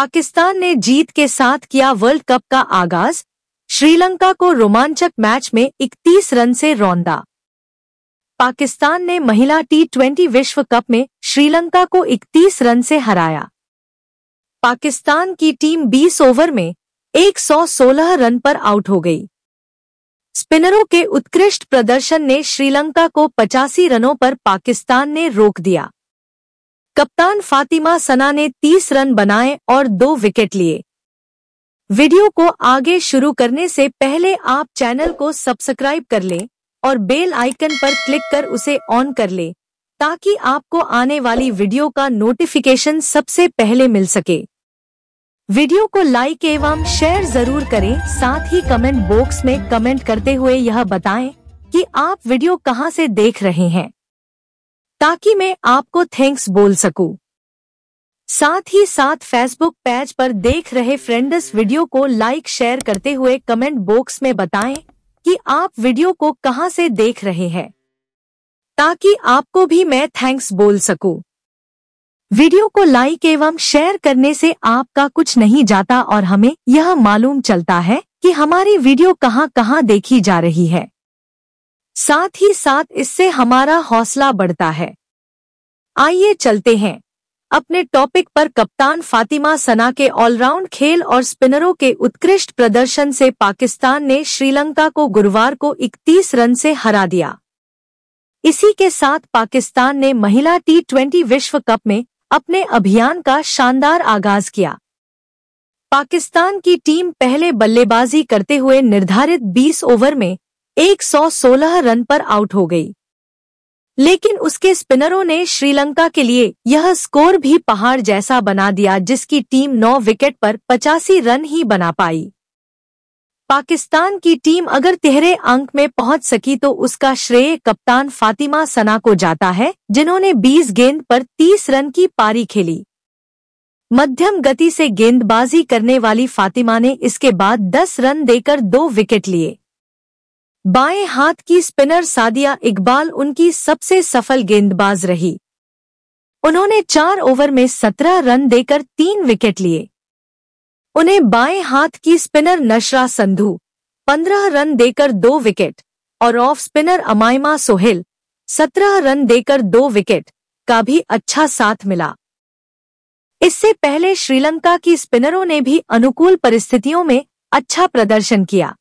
पाकिस्तान ने जीत के साथ किया वर्ल्ड कप का आगाज श्रीलंका को रोमांचक मैच में 31 रन से रौंदा पाकिस्तान ने महिला टी ट्वेंटी विश्व कप में श्रीलंका को 31 रन से हराया पाकिस्तान की टीम 20 ओवर में 116 रन पर आउट हो गई स्पिनरों के उत्कृष्ट प्रदर्शन ने श्रीलंका को पचासी रनों पर पाकिस्तान ने रोक दिया कप्तान फातिमा सना ने 30 रन बनाए और दो विकेट लिए वीडियो को आगे शुरू करने से पहले आप चैनल को सब्सक्राइब कर लें और बेल आइकन पर क्लिक कर उसे ऑन कर लें ताकि आपको आने वाली वीडियो का नोटिफिकेशन सबसे पहले मिल सके वीडियो को लाइक एवं शेयर जरूर करें साथ ही कमेंट बॉक्स में कमेंट करते हुए यह बताएं कि आप वीडियो कहां से देख रहे हैं ताकि मैं आपको थैंक्स बोल सकूं। साथ ही साथ फेसबुक पेज पर देख रहे फ्रेंड्स वीडियो को लाइक शेयर करते हुए कमेंट बॉक्स में बताएं कि आप वीडियो को कहां से देख रहे हैं ताकि आपको भी मैं थैंक्स बोल सकूं। वीडियो को लाइक एवं शेयर करने से आपका कुछ नहीं जाता और हमें यह मालूम चलता है कि हमारी वीडियो कहां कहां देखी जा रही है साथ ही साथ इससे हमारा हौसला बढ़ता है आइए चलते हैं अपने टॉपिक पर कप्तान फातिमा सना के ऑलराउंड खेल और स्पिनरों के उत्कृष्ट प्रदर्शन से पाकिस्तान ने श्रीलंका को गुरुवार को 31 रन से हरा दिया इसी के साथ पाकिस्तान ने महिला टी ट्वेंटी विश्व कप में अपने अभियान का शानदार आगाज किया पाकिस्तान की टीम पहले बल्लेबाजी करते हुए निर्धारित 20 ओवर में 116 रन पर आउट हो गई लेकिन उसके स्पिनरों ने श्रीलंका के लिए यह स्कोर भी पहाड़ जैसा बना दिया जिसकी टीम 9 विकेट पर पचासी रन ही बना पाई पाकिस्तान की टीम अगर तिहरे अंक में पहुंच सकी तो उसका श्रेय कप्तान फातिमा सना को जाता है जिन्होंने 20 गेंद पर 30 रन की पारी खेली मध्यम गति से गेंदबाजी करने वाली फातिमा ने इसके बाद 10 रन देकर दो विकेट लिए बाएं हाथ की स्पिनर सादिया इकबाल उनकी सबसे सफल गेंदबाज रही उन्होंने चार ओवर में सत्रह रन देकर तीन विकेट लिए उन्हें बाएं हाथ की स्पिनर नशरा संधु पंद्रह रन देकर दो विकेट और ऑफ स्पिनर अमायमा सोहेल सत्रह रन देकर दो विकेट का भी अच्छा साथ मिला इससे पहले श्रीलंका की स्पिनरों ने भी अनुकूल परिस्थितियों में अच्छा प्रदर्शन किया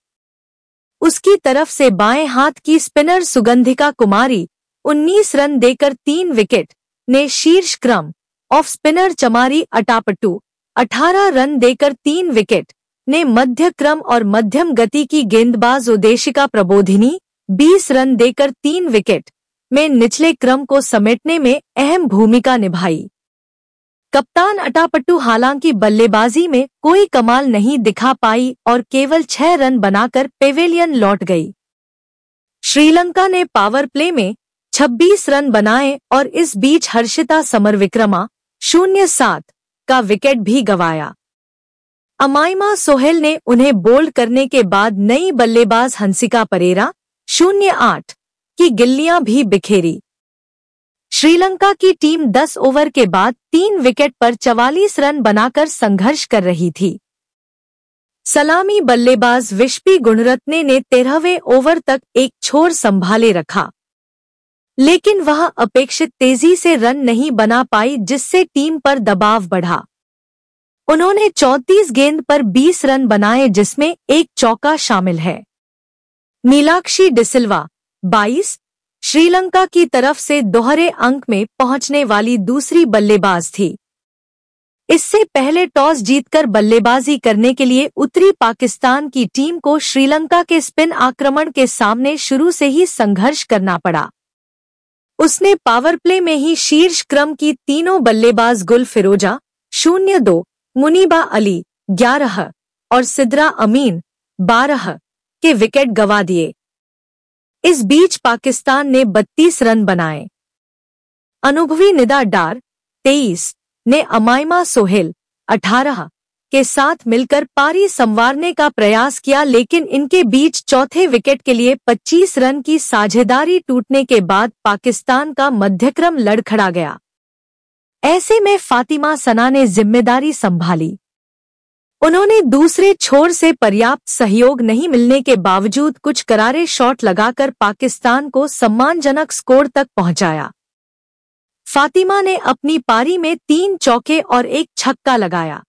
उसकी तरफ से बाएं हाथ की स्पिनर सुगंधिका कुमारी 19 रन देकर तीन विकेट ने शीर्ष क्रम off spinner Chamari Athapaththu 18 run देकर तीन विकेट ने मध्य क्रम और मध्यम गति की गेंदबाज उद्देशिका प्रबोधिनी 20 रन देकर तीन विकेट में निचले क्रम को समेटने में अहम भूमिका निभाई कप्तान अटापट्टू हालांकि बल्लेबाजी में कोई कमाल नहीं दिखा पाई और केवल छह रन बनाकर पेवेलियन लौट गई श्रीलंका ने पावर प्ले में 26 रन बनाए और इस बीच हर्षिता समर विक्रमा शून्य सात का विकेट भी गवाया अमाइमा सोहेल ने उन्हें बोल्ड करने के बाद नई बल्लेबाज हंसिका परेरा शून्य आठ की गिल्लियां भी बिखेरी श्रीलंका की टीम 10 ओवर के बाद तीन विकेट पर 44 रन बनाकर संघर्ष कर रही थी सलामी बल्लेबाज विश्पी गुणरत्ने ने तेरहवें ओवर तक एक छोर संभाले रखा लेकिन वह अपेक्षित तेजी से रन नहीं बना पाई जिससे टीम पर दबाव बढ़ा उन्होंने 34 गेंद पर 20 रन बनाए जिसमें एक चौका शामिल है नीलाक्षी डिसिल्वा 22 श्रीलंका की तरफ से दोहरे अंक में पहुंचने वाली दूसरी बल्लेबाज थी इससे पहले टॉस जीतकर बल्लेबाजी करने के लिए उत्तरी पाकिस्तान की टीम को श्रीलंका के स्पिन आक्रमण के सामने शुरू से ही संघर्ष करना पड़ा उसने पावर प्ले में ही शीर्ष क्रम की तीनों बल्लेबाज गुल फिरोजा शून्य दो मुनीबा अली ग्यारह और सिद्रा अमीन बारह के विकेट गवा दिए इस बीच पाकिस्तान ने 32 रन बनाए अनुभवी निदा डार 23 ने अमाइमा सोहेल 18 के साथ मिलकर पारी संवारने का प्रयास किया लेकिन इनके बीच चौथे विकेट के लिए 25 रन की साझेदारी टूटने के बाद पाकिस्तान का मध्यक्रम लड़खड़ा गया ऐसे में फातिमा सना ने जिम्मेदारी संभाली उन्होंने दूसरे छोर से पर्याप्त सहयोग नहीं मिलने के बावजूद कुछ करारे शॉट लगाकर पाकिस्तान को सम्मानजनक स्कोर तक पहुंचाया फातिमा ने अपनी पारी में तीन चौके और एक छक्का लगाया